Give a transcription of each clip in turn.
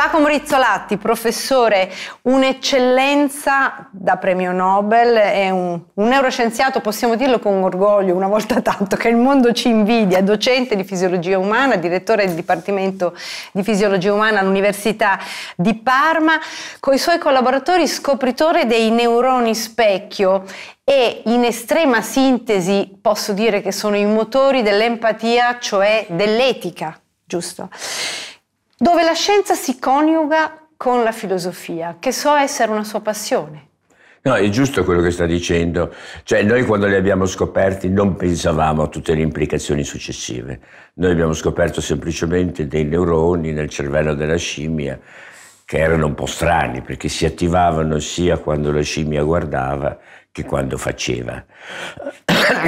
Giacomo Rizzolatti, professore, un'eccellenza da premio Nobel, è un, un, neuroscienziato, possiamo dirlo con orgoglio una volta tanto, che il mondo ci invidia, docente di fisiologia umana, direttore del Dipartimento di Fisiologia Umana all'Università di Parma, con i suoi collaboratori scopritore dei neuroni specchio e in estrema sintesi posso dire che sono i motori dell'empatia, cioè dell'etica, giusto? dove la scienza si coniuga con la filosofia, che so essere una sua passione. No, è giusto quello che sta dicendo. Cioè, noi quando li abbiamo scoperti non pensavamo a tutte le implicazioni successive. Noi abbiamo scoperto semplicemente dei neuroni nel cervello della scimmia che erano un po' strani perché si attivavano sia quando la scimmia guardava che quando faceva.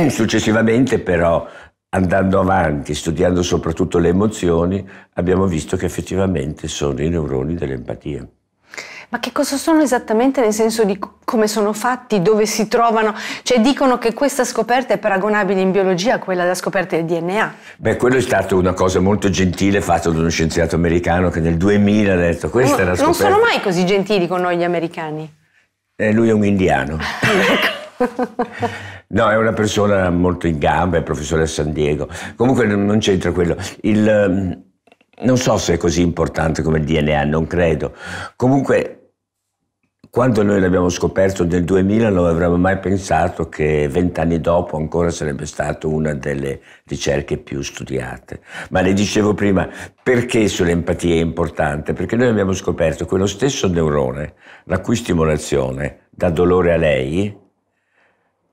Successivamente però andando avanti, studiando soprattutto le emozioni, abbiamo visto che effettivamente sono i neuroni dell'empatia. Ma che cosa sono esattamente nel senso di come sono fatti, dove si trovano? Cioè dicono che questa scoperta è paragonabile in biologia a quella della scoperta del DNA. Beh, quello è stata una cosa molto gentile fatta da uno scienziato americano che nel 2000 ha detto questa no, è la scoperta. Non sono mai così gentili con noi gli americani. Eh, lui è un indiano. ecco. No, è una persona molto in gamba, è professore a San Diego. Comunque non c'entra quello. Il, ehm, non so se è così importante come il DNA, non credo. Comunque quando noi l'abbiamo scoperto nel 2000 non avremmo mai pensato che vent'anni dopo ancora sarebbe stata una delle ricerche più studiate. Ma le dicevo prima, perché sull'empatia è importante? Perché noi abbiamo scoperto quello stesso neurone, la cui stimolazione dà dolore a lei,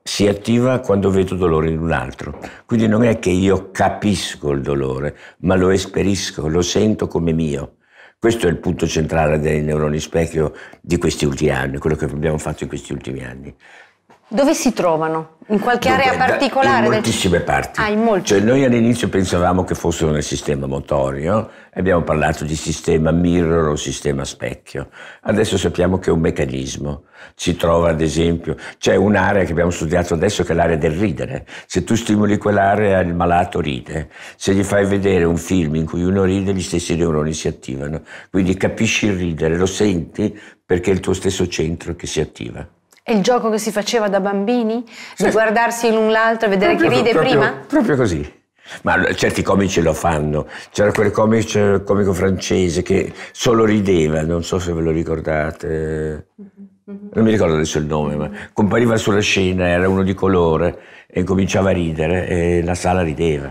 si attiva quando vedo dolore in un altro. Quindi non è che io capisco il dolore, ma lo esperisco, lo sento come mio. Questo è il punto centrale dei neuroni specchio di questi ultimi anni, quello che abbiamo fatto in questi ultimi anni. Dove si trovano? In qualche Dunque, area particolare? In moltissime del... parti. Ah, in molte. Cioè noi all'inizio pensavamo che fossero nel sistema motorio, abbiamo parlato di sistema mirror o sistema specchio. Adesso sappiamo che è un meccanismo. Si trova ad esempio, c'è un'area che abbiamo studiato adesso che è l'area del ridere. Se tu stimoli quell'area il malato ride. Se gli fai vedere un film in cui uno ride gli stessi neuroni si attivano. Quindi capisci il ridere, lo senti perché è il tuo stesso centro che si attiva. È il gioco che si faceva da bambini? Sì. Di guardarsi l'un l'altro e vedere proprio, chi ride proprio, prima? Proprio così. Ma certi comici lo fanno. C'era quel comico, eh, comico francese che solo rideva, non so se ve lo ricordate. Mm-hmm. Non mi ricordo adesso il nome, ma compariva sulla scena, era uno di colore e cominciava a ridere e la sala rideva.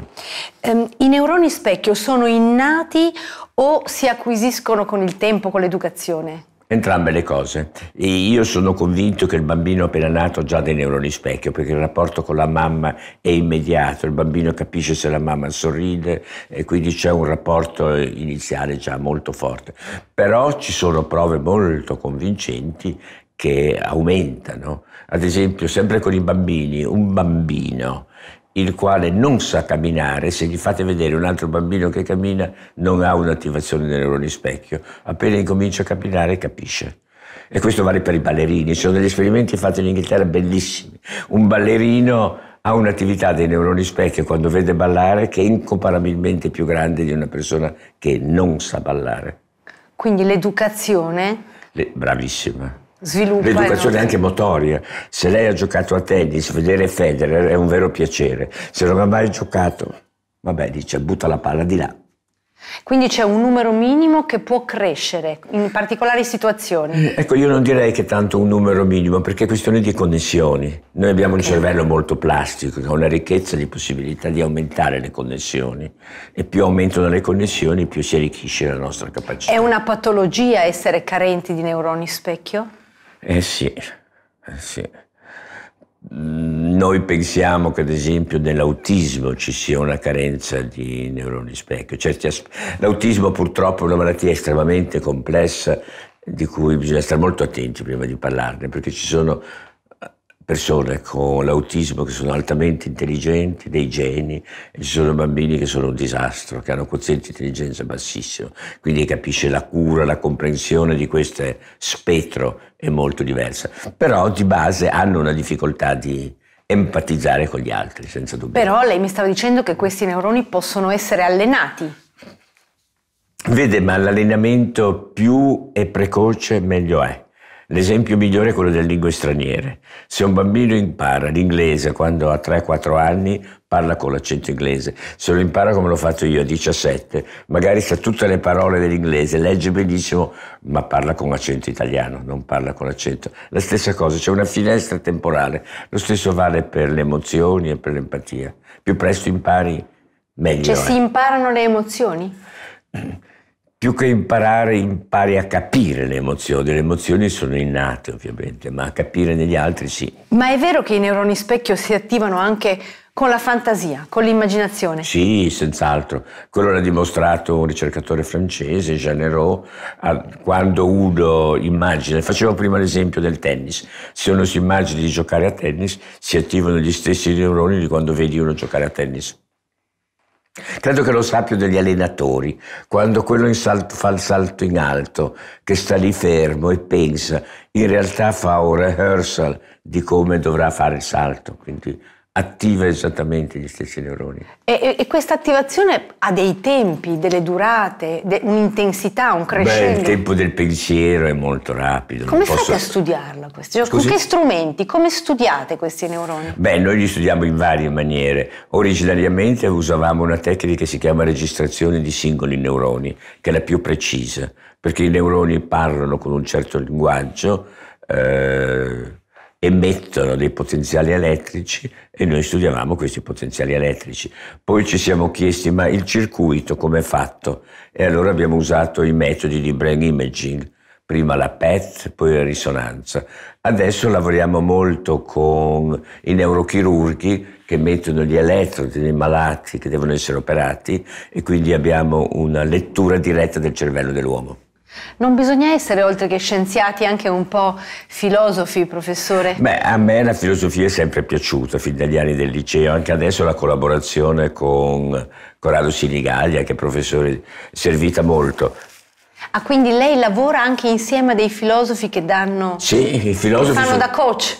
Um, I neuroni specchio sono innati o si acquisiscono con il tempo, con l'educazione? Entrambe le cose. E io sono convinto che il bambino appena nato ha già dei neuroni specchio, perché il rapporto con la mamma è immediato, il bambino capisce se la mamma sorride e quindi c'è un rapporto iniziale già molto forte. Però ci sono prove molto convincenti che aumentano. Ad esempio, sempre con i bambini, un bambino il quale non sa camminare, se gli fate vedere un altro bambino che cammina, non ha un'attivazione dei neuroni specchio. Appena incomincia a camminare, capisce. E questo vale per i ballerini. Ci sono degli esperimenti fatti in Inghilterra bellissimi. Un ballerino ha un'attività dei neuroni specchio quando vede ballare che è incomparabilmente più grande di una persona che non sa ballare. Quindi l'educazione... Le, bravissima Sviluppa L'educazione è anche motoria. Se lei ha giocato a tennis, vedere Federer è un vero piacere. Se non ha mai giocato, vabbè, dice, butta la palla di là. Quindi c'è un numero minimo che può crescere in particolari situazioni. Eh, ecco, io non direi che tanto un numero minimo, perché è questione di connessioni. Noi abbiamo okay. un cervello molto plastico, che ha una ricchezza di possibilità di aumentare le connessioni. E più aumentano le connessioni, più si arricchisce la nostra capacità. È una patologia essere carenti di neuroni specchio? Eh sì, eh sì. Noi pensiamo che ad esempio nell'autismo ci sia una carenza di neuroni specchio. L'autismo purtroppo è una malattia estremamente complessa di cui bisogna stare molto attenti prima di parlarne, perché ci sono persone con l'autismo che sono altamente intelligenti, dei geni, e ci sono bambini che sono un disastro, che hanno un quoziente di intelligenza bassissimo. Quindi capisce la cura, la comprensione di questo spettro è molto diversa. Però di base hanno una difficoltà di, empatizzare con gli altri, senza dubbio. Però lei mi stava dicendo che questi neuroni possono essere allenati. Vede, ma l'allenamento più è precoce meglio è. L'esempio migliore è quello delle lingue straniere. Se un bambino impara l'inglese quando ha 3-4 anni, parla con l'accento inglese. Se lo impara come l'ho fatto io a 17, magari sa tutte le parole dell'inglese, legge benissimo, ma parla con accento italiano, non parla con accento. La stessa cosa, c'è una finestra temporale. Lo stesso vale per le emozioni e per l'empatia. Più presto impari, meglio. Cioè, è. si imparano le emozioni? più che imparare, impari a capire le emozioni. Le emozioni sono innate, ovviamente, ma a capire negli altri sì. Ma è vero che i neuroni specchio si attivano anche con la fantasia, con l'immaginazione? Sì, senz'altro. Quello l'ha dimostrato un ricercatore francese, Jean quando uno immagina, facevo prima l'esempio del tennis, se uno si immagina di giocare a tennis si attivano gli stessi neuroni di quando vedi uno giocare a tennis. Credo che lo sappio degli allenatori, quando quello salto, fa il salto in alto, che sta lì fermo e pensa, in realtà fa un rehearsal di come dovrà fare il salto. Quindi attiva esattamente gli stessi neuroni. E, e questa attivazione ha dei tempi, delle durate, de, un'intensità, un crescendo? Beh, il tempo del pensiero è molto rapido. Come posso... fate a studiarla? Cioè, con che strumenti? Come studiate questi neuroni? Beh, noi li studiamo in varie maniere. Originariamente usavamo una tecnica che si chiama registrazione di singoli neuroni, che è la più precisa, perché i neuroni parlano con un certo linguaggio, eh, emettono dei potenziali elettrici e noi studiavamo questi potenziali elettrici. Poi ci siamo chiesti ma il circuito come è fatto? E allora abbiamo usato i metodi di brain imaging, prima la PET, poi la risonanza. Adesso lavoriamo molto con i neurochirurghi che mettono gli elettrodi nei malati che devono essere operati e quindi abbiamo una lettura diretta del cervello dell'uomo. Non bisogna essere, oltre che scienziati, anche un po' filosofi, professore? Beh, a me la filosofia è sempre piaciuta, fin dagli anni del liceo, anche adesso la collaborazione con Corrado Sinigaglia, che è professore, è servita molto. Ah, quindi lei lavora anche insieme a dei filosofi che danno... Sì, i filosofi... Che fanno sono... da coach?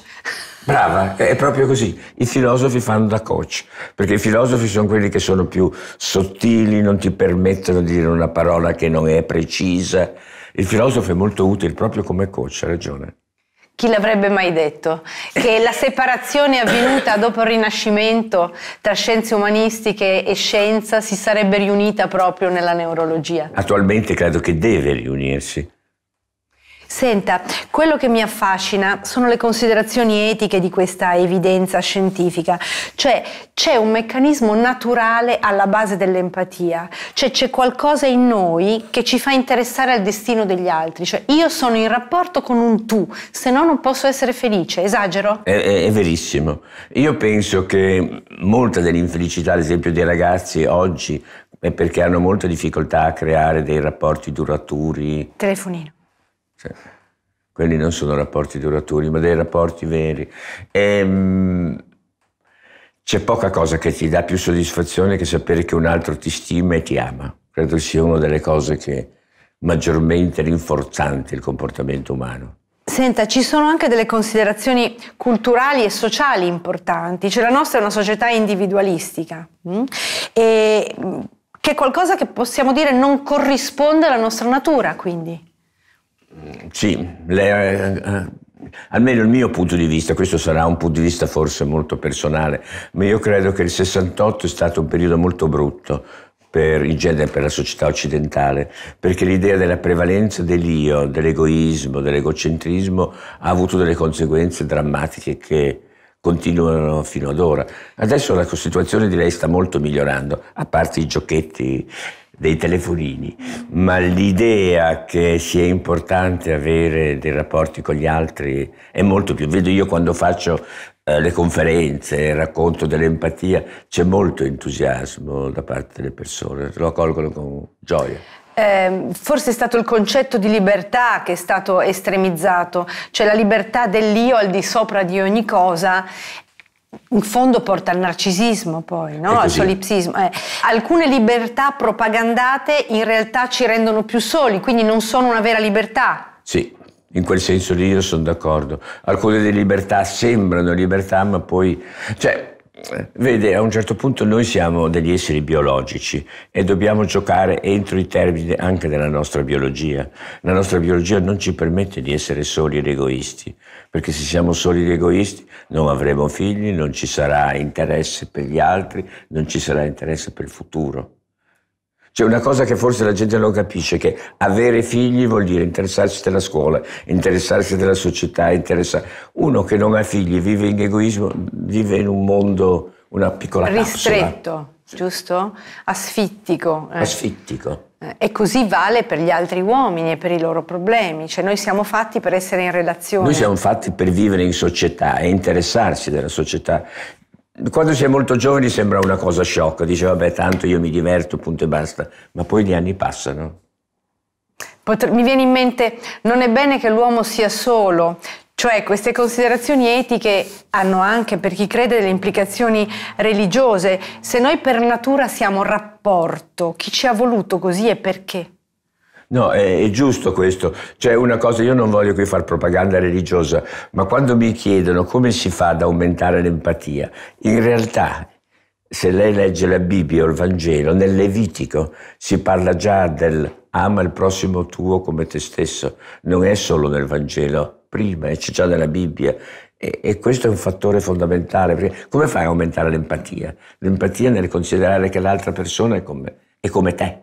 Brava, è proprio così. I filosofi fanno da coach, perché i filosofi sono quelli che sono più sottili, non ti permettono di dire una parola che non è precisa. Il filosofo è molto utile proprio come coach, ha ragione. Chi l'avrebbe mai detto? Che la separazione avvenuta dopo il Rinascimento tra scienze umanistiche e scienza si sarebbe riunita proprio nella neurologia. Attualmente credo che deve riunirsi Senta, quello che mi affascina sono le considerazioni etiche di questa evidenza scientifica, cioè c'è un meccanismo naturale alla base dell'empatia, cioè c'è qualcosa in noi che ci fa interessare al destino degli altri, cioè io sono in rapporto con un tu, se no non posso essere felice, esagero? È, è, è verissimo. Io penso che molta dell'infelicità, ad esempio, dei ragazzi oggi è perché hanno molta difficoltà a creare dei rapporti duraturi. Telefonino. Cioè, quelli non sono rapporti duraturi, ma dei rapporti veri. E, ehm, mh, c'è poca cosa che ti dà più soddisfazione che sapere che un altro ti stima e ti ama. Credo sia una delle cose che maggiormente rinforzanti il comportamento umano. Senta, ci sono anche delle considerazioni culturali e sociali importanti, cioè la nostra è una società individualistica mh? Mm? e mm, che è qualcosa che possiamo dire non corrisponde alla nostra natura, quindi. Mm, sì, le, eh, eh, almeno il mio punto di vista, questo sarà un punto di vista forse molto personale, ma io credo che il 68 è stato un periodo molto brutto per, in genere per la società occidentale, perché l'idea della prevalenza dell'io, dell'egoismo, dell'egocentrismo ha avuto delle conseguenze drammatiche che continuano fino ad ora. Adesso la situazione di lei sta molto migliorando, a parte i giochetti dei telefonini, ma l'idea che sia importante avere dei rapporti con gli altri è molto più. Vedo io quando faccio eh, le conferenze, racconto dell'empatia, c'è molto entusiasmo da parte delle persone, lo accolgono con gioia. Eh, forse è stato il concetto di libertà che è stato estremizzato, cioè la libertà dell'io al di sopra di ogni cosa in fondo porta al narcisismo poi, no? al solipsismo. Eh. Alcune libertà propagandate in realtà ci rendono più soli, quindi non sono una vera libertà. Sì, in quel senso lì io sono d'accordo. Alcune delle libertà sembrano libertà, ma poi... Cioè, eh, vede, a un certo punto noi siamo degli esseri biologici e dobbiamo giocare entro i termini anche della nostra biologia. La nostra biologia non ci permette di essere soli ed egoisti, perché se siamo soli ed egoisti non avremo figli, non ci sarà interesse per gli altri, non ci sarà interesse per il futuro. C'è cioè, una cosa che forse la gente non capisce, che avere figli vuol dire interessarsi della scuola, interessarsi della società, interessarsi... Uno che non ha figli vive in egoismo, vive in un mondo, una piccola Ristretto, capsula. giusto? Asfittico. Eh. Asfittico. Eh, e così vale per gli altri uomini e per i loro problemi, cioè noi siamo fatti per essere in relazione. Noi siamo fatti per vivere in società e interessarsi della società. Quando si è molto giovani sembra una cosa sciocca, dice vabbè tanto io mi diverto, punto e basta, ma poi gli anni passano. Potre, mi viene in mente, non è bene che l'uomo sia solo, cioè queste considerazioni etiche hanno anche per chi crede delle implicazioni religiose, se noi per natura siamo rapporto, chi ci ha voluto così e perché? No, è, è, giusto questo. Cioè, una cosa, io non voglio qui fare propaganda religiosa, ma quando mi chiedono come si fa ad aumentare l'empatia, in realtà, se lei legge la Bibbia o il Vangelo, nel Levitico si parla già del ama il prossimo tuo come te stesso, non è solo nel Vangelo, prima c'è già nella Bibbia. E, e questo è un fattore fondamentale. Come fai ad aumentare l'empatia? L'empatia nel considerare che l'altra persona è come, è come te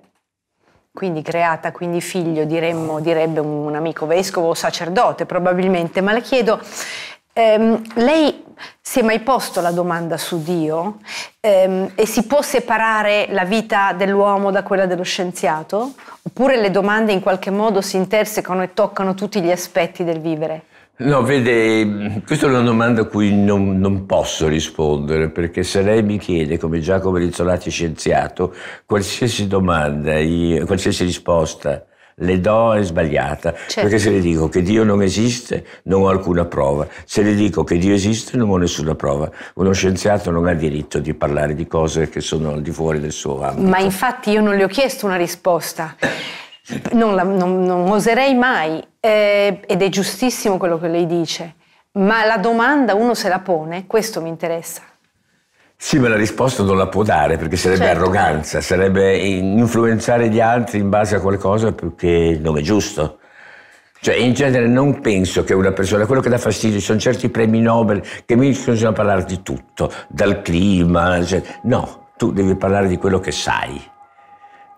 quindi creata, quindi figlio, diremmo, direbbe un, amico vescovo o sacerdote probabilmente, ma le chiedo, ehm, lei si è mai posto la domanda su Dio ehm, e si può separare la vita dell'uomo da quella dello scienziato? Oppure le domande in qualche modo si intersecano e toccano tutti gli aspetti del vivere? No, vede, questa è una domanda a cui non, non, posso rispondere, perché se lei mi chiede, come Giacomo Rizzolati scienziato, qualsiasi domanda, qualsiasi risposta le do è sbagliata, certo. perché se le dico che Dio non esiste non ho alcuna prova, se le dico che Dio esiste non ho nessuna prova. Uno scienziato non ha diritto di parlare di cose che sono al di fuori del suo ambito. Ma infatti io non le ho chiesto una risposta. Non, la, non, non oserei mai, eh, ed è giustissimo quello che lei dice, ma la domanda uno se la pone, questo mi interessa. Sì, ma la risposta non la può dare perché sarebbe certo. arroganza, sarebbe influenzare gli altri in base a qualcosa più che il nome giusto. Cioè, in genere non penso che una persona, quello che dà fastidio sono certi premi Nobel che mi bisogna parlare di tutto, dal clima, cioè, no, tu devi parlare di quello che sai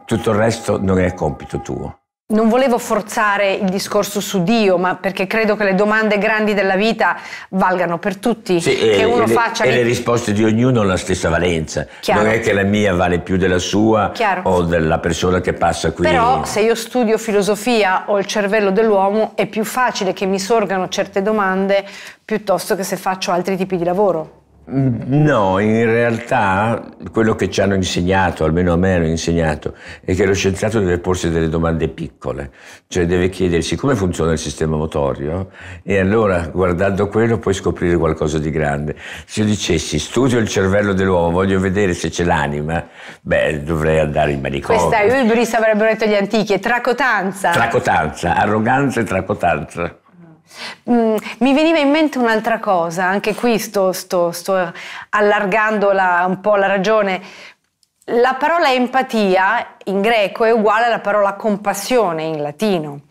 tutto il resto non è compito tuo. Non volevo forzare il discorso su Dio, ma perché credo che le domande grandi della vita valgano per tutti. Sì, che e, uno le, faccia e le risposte di ognuno hanno la stessa valenza. Chiaro. Non è che la mia vale più della sua Chiaro. o della persona che passa qui. Però se io studio filosofia o il cervello dell'uomo è più facile che mi sorgano certe domande piuttosto che se faccio altri tipi di lavoro. Mm, no, in realtà quello che ci hanno insegnato, almeno a me hanno insegnato, è che lo scienziato deve porsi delle domande piccole, cioè deve chiedersi come funziona il sistema motorio e allora guardando quello puoi scoprire qualcosa di grande. Se io dicessi studio il cervello dell'uomo, voglio vedere se c'è l'anima, beh dovrei andare in manicomio. Questa è Ulbris avrebbero detto gli antichi, tracotanza. Tracotanza, arroganza e tracotanza. Mm, mi veniva in mente un'altra cosa, anche qui sto, sto, sto allargando la, un po' la ragione. La parola empatia in greco è uguale alla parola compassione in latino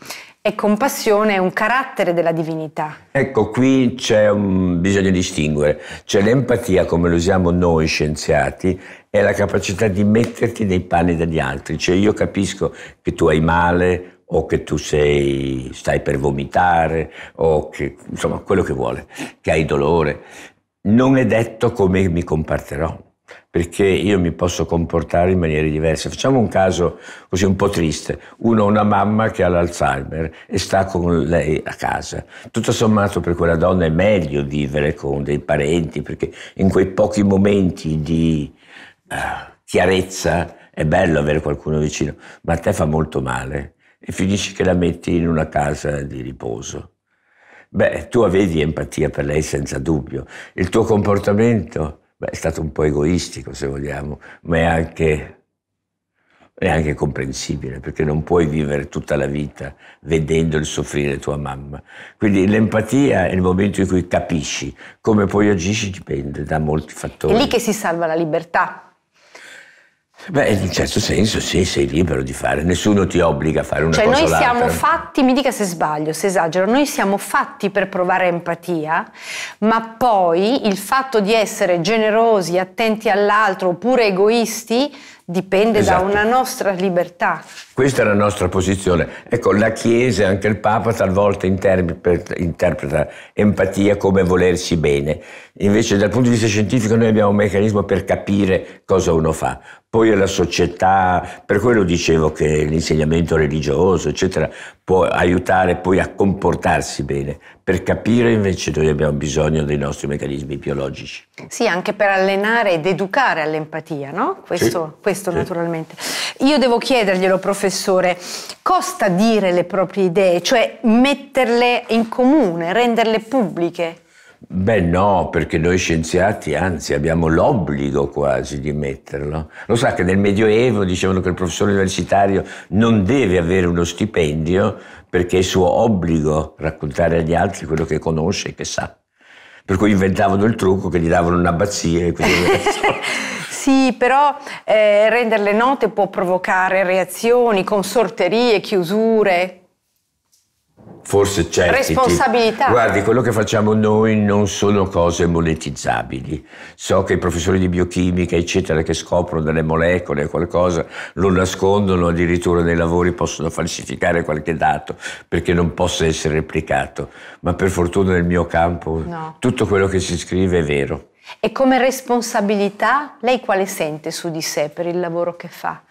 e compassione è un carattere della divinità. Ecco, qui c'è un, bisogna distinguere. C'è l'empatia, come lo usiamo noi scienziati, è la capacità di metterti nei panni degli altri. Cioè io capisco che tu hai male o che tu sei, stai per vomitare, o che, insomma, quello che vuole, che hai dolore. Non è detto come mi comporterò, perché io mi posso comportare in maniere diverse. Facciamo un caso così un po' triste. Uno ha una mamma che ha l'Alzheimer e sta con lei a casa. Tutto sommato per quella donna è meglio vivere con dei parenti, perché in quei pochi momenti di uh, chiarezza è bello avere qualcuno vicino, ma a te fa molto male e finisci che la metti in una casa di riposo. Beh, tu avevi empatia per lei senza dubbio. Il tuo comportamento beh, è stato un po' egoistico, se vogliamo, ma è anche, è anche comprensibile, perché non puoi vivere tutta la vita vedendo il soffrire tua mamma. Quindi l'empatia è il momento in cui capisci come poi agisci dipende da molti fattori. È lì che si salva la libertà. Beh, in un certo senso sì, sei libero di fare, nessuno ti obbliga a fare una cioè, cosa Cioè noi siamo l'altra. fatti, mi dica se sbaglio, se esagero, noi siamo fatti per provare empatia, ma poi il fatto di essere generosi, attenti all'altro oppure egoisti dipende esatto. da una nostra libertà. Questa è la nostra posizione. Ecco, la Chiesa e anche il Papa talvolta interpreta, interpreta, empatia come volersi bene. Invece dal punto di vista scientifico noi abbiamo un meccanismo per capire cosa uno fa poi alla società, per quello dicevo che l'insegnamento religioso, eccetera, può aiutare poi a comportarsi bene. Per capire invece noi abbiamo bisogno dei nostri meccanismi biologici. Sì, anche per allenare ed educare all'empatia, no? Questo, sì, questo sì. naturalmente. Io devo chiederglielo, professore, costa dire le proprie idee, cioè metterle in comune, renderle pubbliche? Beh no, perché noi scienziati anzi abbiamo l'obbligo quasi di metterlo. Lo sa che nel Medioevo dicevano che il professore universitario non deve avere uno stipendio perché è suo obbligo raccontare agli altri quello che conosce e che sa. Per cui inventavano il trucco che gli davano un'abbazia e così via. Sì, però eh, renderle note può provocare reazioni, consorterie, chiusure forse certi. Responsabilità. Guardi, quello che facciamo noi non sono cose monetizzabili. So che i professori di biochimica, eccetera, che scoprono delle molecole, qualcosa, lo nascondono, addirittura nei lavori possono falsificare qualche dato perché non possa essere replicato. Ma per fortuna nel mio campo no. tutto quello che si scrive è vero. E come responsabilità lei quale sente su di sé per il lavoro che fa,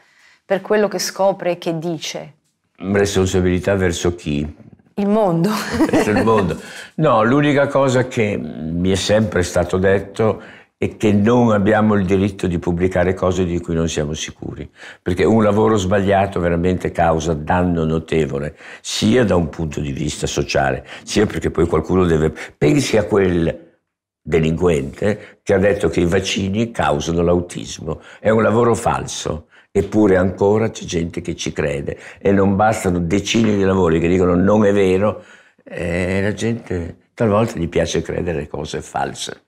per quello che scopre e che dice? Responsabilità verso chi? Il mondo. il mondo. No, l'unica cosa che mi è sempre stato detto è che non abbiamo il diritto di pubblicare cose di cui non siamo sicuri, perché un lavoro sbagliato veramente causa danno notevole, sia da un punto di vista sociale, sia perché poi qualcuno deve... Pensi a quel delinquente che ha detto che i vaccini causano l'autismo. È un lavoro falso Eppure ancora c'è gente che ci crede e non bastano decine di lavori che dicono non è vero e eh, la gente talvolta gli piace credere cose false.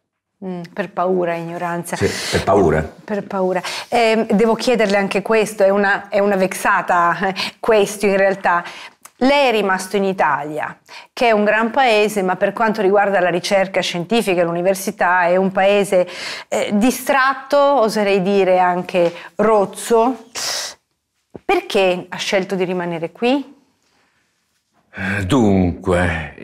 Mm, per paura, ignoranza. Sì, per paura. Per paura. Eh, devo chiederle anche questo, è una, è una vexata eh, questo in realtà, lei è rimasto in Italia, che è un gran paese, ma per quanto riguarda la ricerca scientifica e l'università è un paese eh, distratto, oserei dire anche rozzo. Perché ha scelto di rimanere qui? Eh, dunque,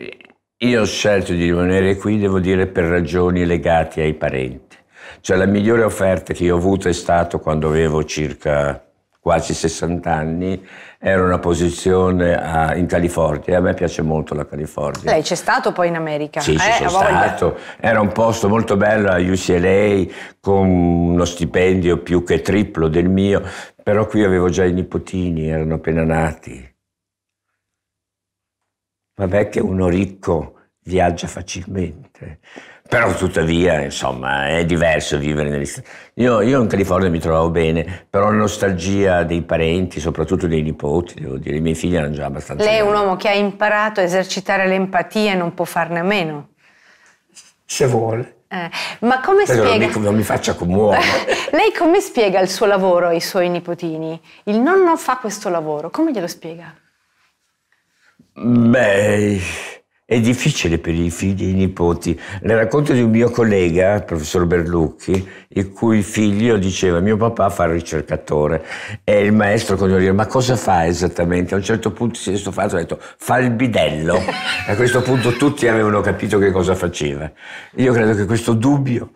io ho scelto di rimanere qui, devo dire, per ragioni legate ai parenti. Cioè la migliore offerta che io ho avuto è stata quando avevo circa quasi 60 anni, era una posizione a, eh, in California, a me piace molto la California. Lei c'è stato poi in America? Sì, eh, sono stato, era un posto molto bello a UCLA con uno stipendio più che triplo del mio, però qui avevo già i nipotini, erano appena nati. Vabbè che uno ricco viaggia facilmente. Però tuttavia, insomma, è diverso vivere negli Stati io, io in California mi trovavo bene, però la nostalgia dei parenti, soprattutto dei nipoti, devo dire, i miei figli erano già abbastanza... Lei è un uomo che ha imparato a esercitare l'empatia e non può farne a meno. Se vuole. Eh, ma come Però spiega... Non mi, non mi faccia commuovere. Lei come spiega il suo lavoro ai suoi nipotini? Il nonno fa questo lavoro, come glielo spiega? Beh... È difficile per i figli e i nipoti. Le racconto di un mio collega, il professor Berlucchi, il cui figlio diceva: Mio papà fa il ricercatore. E il maestro cognoliere, ma cosa fa esattamente? A un certo punto si è stufato e ha detto: Fa il bidello. A questo punto tutti avevano capito che cosa faceva. Io credo che questo dubbio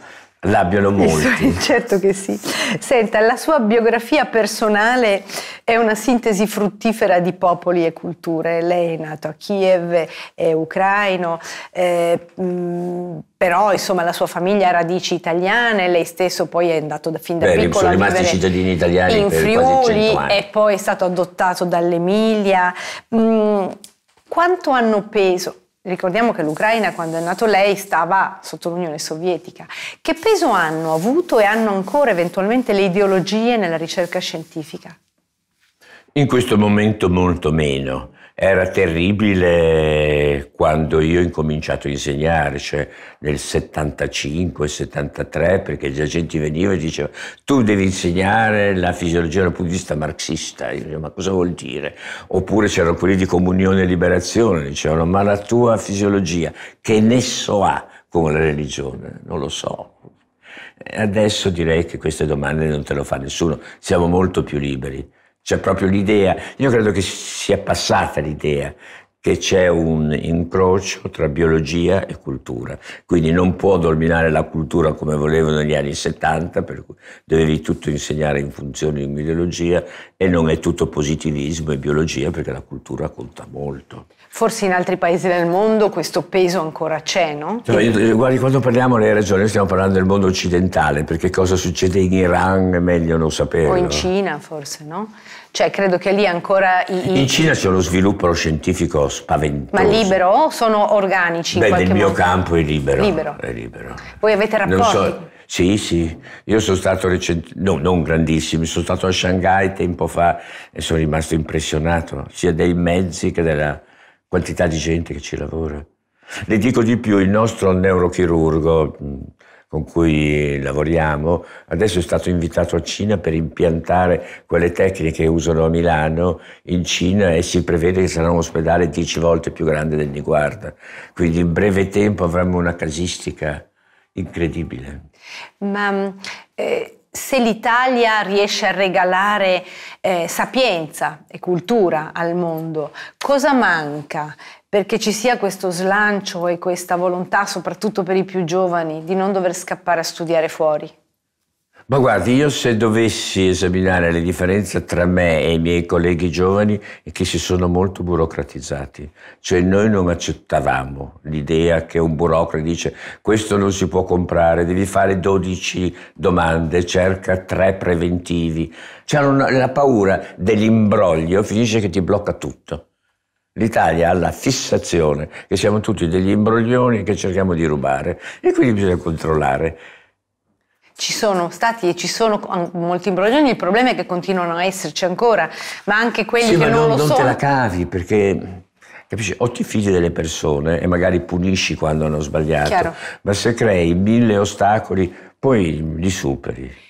L'abbiano molti. certo che sì. Senta, la sua biografia personale è una sintesi fruttifera di popoli e culture. Lei è nato a Kiev, è ucraino, eh, mh, però insomma la sua famiglia ha radici italiane, lei stesso poi è andato da, fin da Beh, piccolo sono a rimasti cittadini italiani in Friuli e poi è stato adottato dall'Emilia. Mh, quanto hanno peso Ricordiamo che l'Ucraina, quando è nato lei, stava sotto l'Unione Sovietica. Che peso hanno avuto e hanno ancora eventualmente le ideologie nella ricerca scientifica? In questo momento molto meno era terribile quando io ho incominciato a insegnare, cioè nel 75-73, perché gli agenti venivano e dicevano tu devi insegnare la fisiologia dal punto di vista marxista, io dicevo, ma cosa vuol dire? Oppure c'erano quelli di comunione e liberazione, dicevano ma la tua fisiologia che nesso ha con la religione? Non lo so. Adesso direi che queste domande non te le fa nessuno, siamo molto più liberi. C'è proprio l'idea, io credo che sia passata l'idea che c'è un incrocio tra biologia e cultura, quindi non può dominare la cultura come volevano negli anni 70, per cui dovevi tutto insegnare in funzione di un'ideologia e non è tutto positivismo e biologia perché la cultura conta molto. Forse in altri paesi del mondo questo peso ancora c'è, no? no cioè, io, guardi, quando parliamo lei ha ragione, stiamo parlando del mondo occidentale, perché cosa succede in Iran è meglio non saperlo. O in Cina forse, no? Cioè, credo che lì ancora. I, In Cina c'è uno sviluppo scientifico spaventoso. Ma libero sono organici? Beh, nel mio modo. campo è libero. Libero. È libero. Voi avete rapporti? So, sì, sì. Io sono stato recentemente, no, non grandissimo, sono stato a Shanghai tempo fa e sono rimasto impressionato sia dei mezzi che della quantità di gente che ci lavora. Le dico di più, il nostro neurochirurgo con cui lavoriamo, adesso è stato invitato a Cina per impiantare quelle tecniche che usano a Milano in Cina e si prevede che sarà un ospedale dieci volte più grande del Niguarda. Quindi in breve tempo avremo una casistica incredibile. Ma mm, eh, se l'Italia riesce a regalare eh, sapienza e cultura al mondo, cosa manca? perché ci sia questo slancio e questa volontà, soprattutto per i più giovani, di non dover scappare a studiare fuori? Ma guardi, io se dovessi esaminare le differenze tra me e i miei colleghi giovani è che si sono molto burocratizzati, cioè noi non accettavamo l'idea che un burocrate dice questo non si può comprare, devi fare 12 domande, cerca 3 preventivi, c'è la paura dell'imbroglio, finisce che ti blocca tutto. L'Italia ha la fissazione che siamo tutti degli imbroglioni che cerchiamo di rubare e quindi bisogna controllare. Ci sono stati e ci sono molti imbroglioni, il problema è che continuano a esserci ancora, ma anche quelli sì, che non, non lo non sono. Non te la cavi perché capisci? O ti fidi delle persone e magari punisci quando hanno sbagliato, Chiaro. ma se crei mille ostacoli, poi li superi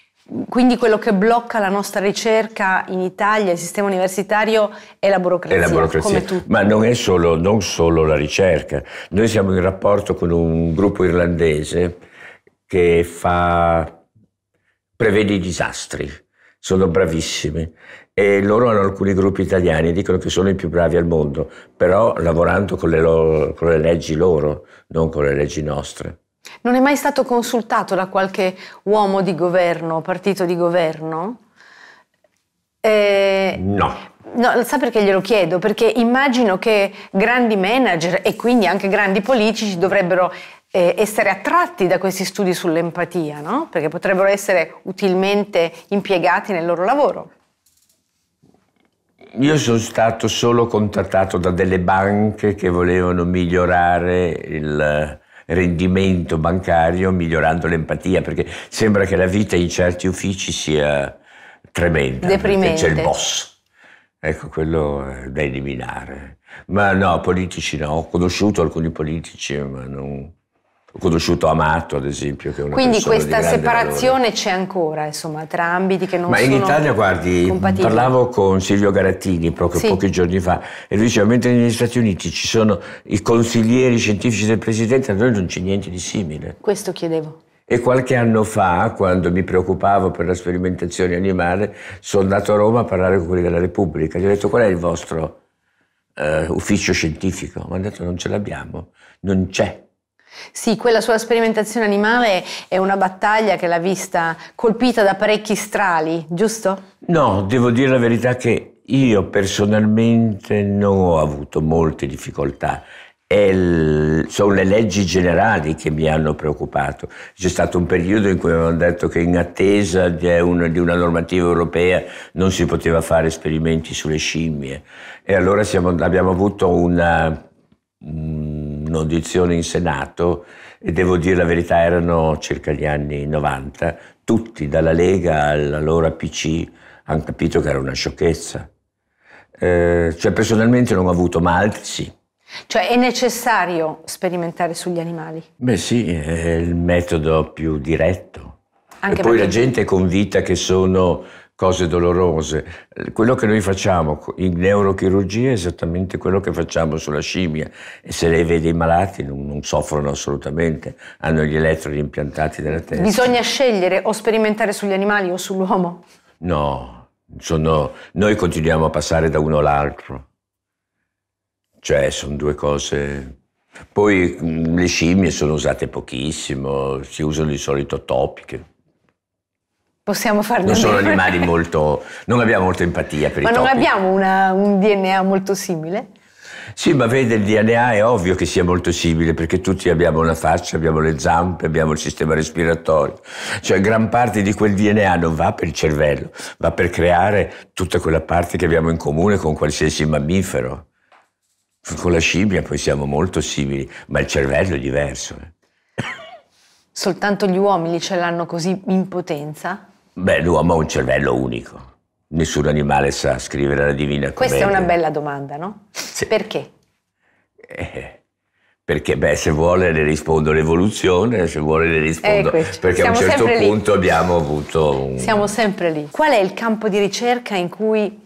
quindi quello che blocca la nostra ricerca in Italia, il sistema universitario, è la burocrazia. È la burocrazia. Ma non è solo, non solo la ricerca. Noi siamo in rapporto con un gruppo irlandese che fa, prevede i disastri. Sono bravissimi e loro hanno alcuni gruppi italiani, dicono che sono i più bravi al mondo, però lavorando con le, lo, con le leggi loro, non con le leggi nostre. Non è mai stato consultato da qualche uomo di governo, partito di governo? Eh, no. No, sa perché glielo chiedo? Perché immagino che grandi manager e quindi anche grandi politici dovrebbero eh, essere attratti da questi studi sull'empatia, no? Perché potrebbero essere utilmente impiegati nel loro lavoro. Io sono stato solo contattato da delle banche che volevano migliorare il, rendimento bancario migliorando l'empatia, perché sembra che la vita in certi uffici sia tremenda. Deprimente. C'è il boss. Ecco, quello da eliminare. Ma no, politici no, ho conosciuto alcuni politici, ma non, ho conosciuto Amato, ad esempio, che è una Quindi questa separazione c'è ancora, insomma, tra ambiti che non Ma sono Ma in Italia, guardi, compatibili. parlavo con Silvio Garattini proprio sì. pochi giorni fa e lui diceva, mentre negli Stati Uniti ci sono i consiglieri scientifici del Presidente, a noi non c'è niente di simile. Questo chiedevo. E qualche anno fa, quando mi preoccupavo per la sperimentazione animale, sono andato a Roma a parlare con quelli della Repubblica. Gli ho detto qual è il vostro eh, ufficio scientifico? Mi hanno detto non ce l'abbiamo, non c'è. Sì, quella sulla sperimentazione animale è una battaglia che l'ha vista colpita da parecchi strali, giusto? No, devo dire la verità che io personalmente non ho avuto molte difficoltà. Il, sono le leggi generali che mi hanno preoccupato. C'è stato un periodo in cui avevano detto che in attesa di una, di una normativa europea non si poteva fare esperimenti sulle scimmie e allora siamo, abbiamo avuto una... Um, un'audizione in Senato e devo dire la verità erano circa gli anni 90, tutti dalla Lega all'allora PC hanno capito che era una sciocchezza. Eh, cioè personalmente non ho avuto, ma altri sì. Cioè è necessario sperimentare sugli animali? Beh sì, è il metodo più diretto. Anche e poi perché... la gente è convinta che sono cose dolorose. Quello che noi facciamo in neurochirurgia è esattamente quello che facciamo sulla scimmia e se lei vede i malati non, non soffrono assolutamente, hanno gli elettrodi impiantati nella testa. Bisogna scegliere o sperimentare sugli animali o sull'uomo? No, sono, noi continuiamo a passare da uno all'altro. Cioè, sono due cose poi mm, le scimmie sono usate pochissimo, si usano di solito topiche possiamo farne Non sono animali molto... non abbiamo molta empatia per ma i topi. Ma non abbiamo una, un DNA molto simile? Sì, ma vede, il DNA è ovvio che sia molto simile, perché tutti abbiamo una faccia, abbiamo le zampe, abbiamo il sistema respiratorio. Cioè, gran parte di quel DNA non va per il cervello, va per creare tutta quella parte che abbiamo in comune con qualsiasi mammifero. Con la scimmia poi siamo molto simili, ma il cervello è diverso. Eh. Soltanto gli uomini ce l'hanno così in potenza? Beh, l'uomo ha un cervello unico. Nessun animale sa scrivere la divina commedia. Questa è una bella domanda, no? Sì. Perché? Eh, perché, beh, se vuole le rispondo l'evoluzione, se vuole le rispondo... Eh, perché a un certo punto lì. abbiamo avuto un... Siamo sempre lì. Qual è il campo di ricerca in cui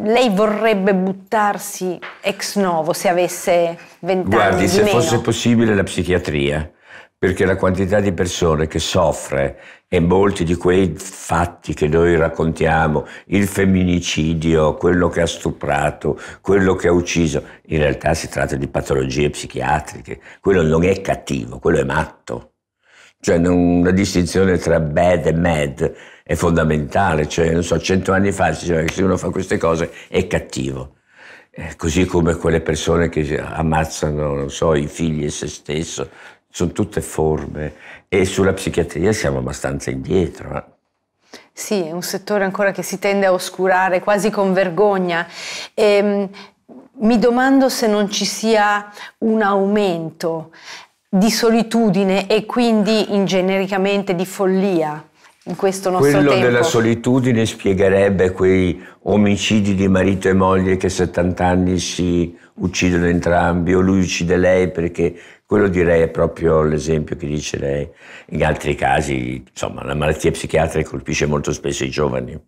lei vorrebbe buttarsi ex novo se avesse vent'anni Guardi, se meno. fosse possibile la psichiatria, perché la quantità di persone che soffre e molti di quei fatti che noi raccontiamo, il femminicidio, quello che ha stuprato, quello che ha ucciso, in realtà si tratta di patologie psichiatriche, quello non è cattivo, quello è matto. Cioè una distinzione tra bad e mad è fondamentale, cioè non so, cento anni fa si diceva che se uno fa queste cose è cattivo. Eh, così come quelle persone che ammazzano, so, i figli e se stesso, sono tutte forme e sulla psichiatria siamo abbastanza indietro. Eh. Sì, è un settore ancora che si tende a oscurare quasi con vergogna. E, ehm, mi domando se non ci sia un aumento di solitudine e quindi in genericamente di follia in questo nostro Quello tempo. della solitudine spiegherebbe quei omicidi di marito e moglie che a 70 anni si uccidono entrambi o lui uccide lei perché quello direi è proprio l'esempio che dice lei. In altri casi, insomma, la malattia psichiatrica colpisce molto spesso i giovani.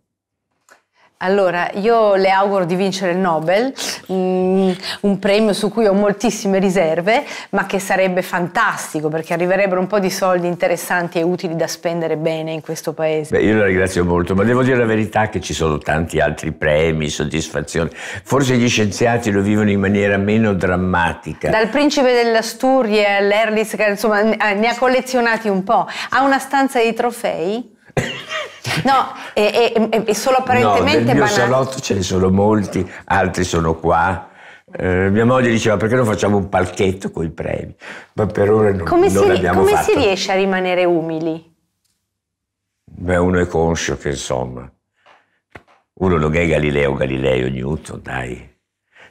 Allora, io le auguro di vincere il Nobel, mm, un premio su cui ho moltissime riserve, ma che sarebbe fantastico perché arriverebbero un po' di soldi interessanti e utili da spendere bene in questo paese. Beh, io la ringrazio molto, ma devo dire la verità che ci sono tanti altri premi, soddisfazioni. Forse gli scienziati lo vivono in maniera meno drammatica. Dal principe dell'Asturie all'Erlis, insomma, ne ha collezionati un po'. Ha una stanza di trofei No, è, è, è, solo apparentemente no, nel mio banale. salotto ce ne sono molti, altri sono qua. Eh, mia moglie diceva perché non facciamo un palchetto con i premi, ma per ora non, come non si, l'abbiamo come fatto. Come si riesce a rimanere umili? Beh, uno è conscio che insomma, uno non è Galileo Galileo Newton, dai.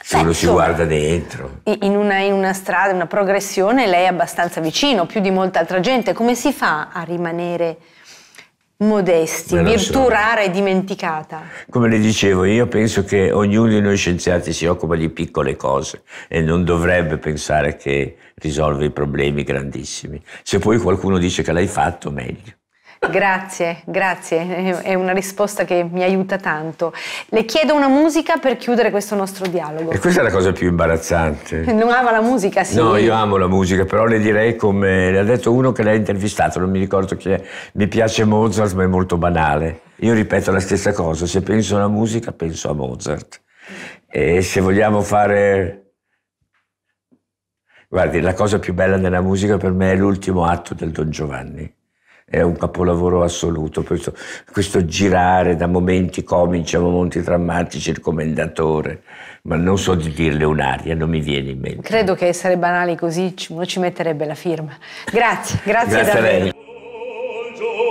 Se uno si guarda dentro. In una, in una strada, una progressione, lei è abbastanza vicino, più di molta altra gente. Come si fa a rimanere umili? modesti, Beh, virtù so. rara e dimenticata. Come le dicevo, io penso che ognuno di noi scienziati si occupa di piccole cose e non dovrebbe pensare che risolve i problemi grandissimi. Se poi qualcuno dice che l'hai fatto, meglio. Grazie, grazie, è una risposta che mi aiuta tanto. Le chiedo una musica per chiudere questo nostro dialogo. E questa è la cosa più imbarazzante. Non ama la musica, sì. No, io amo la musica, però le direi come le ha detto uno che l'ha intervistato, non mi ricordo chi è. Mi piace Mozart, ma è molto banale. Io ripeto la stessa cosa, se penso alla musica penso a Mozart. E se vogliamo fare Guardi, la cosa più bella della musica per me è l'ultimo atto del Don Giovanni è un capolavoro assoluto, questo, questo girare da momenti comici a momenti drammatici, il commendatore, ma non so di dirle un'aria, non mi viene in mente. Credo che essere banali così uno ci metterebbe la firma. Grazie, grazie, grazie davvero. A lei.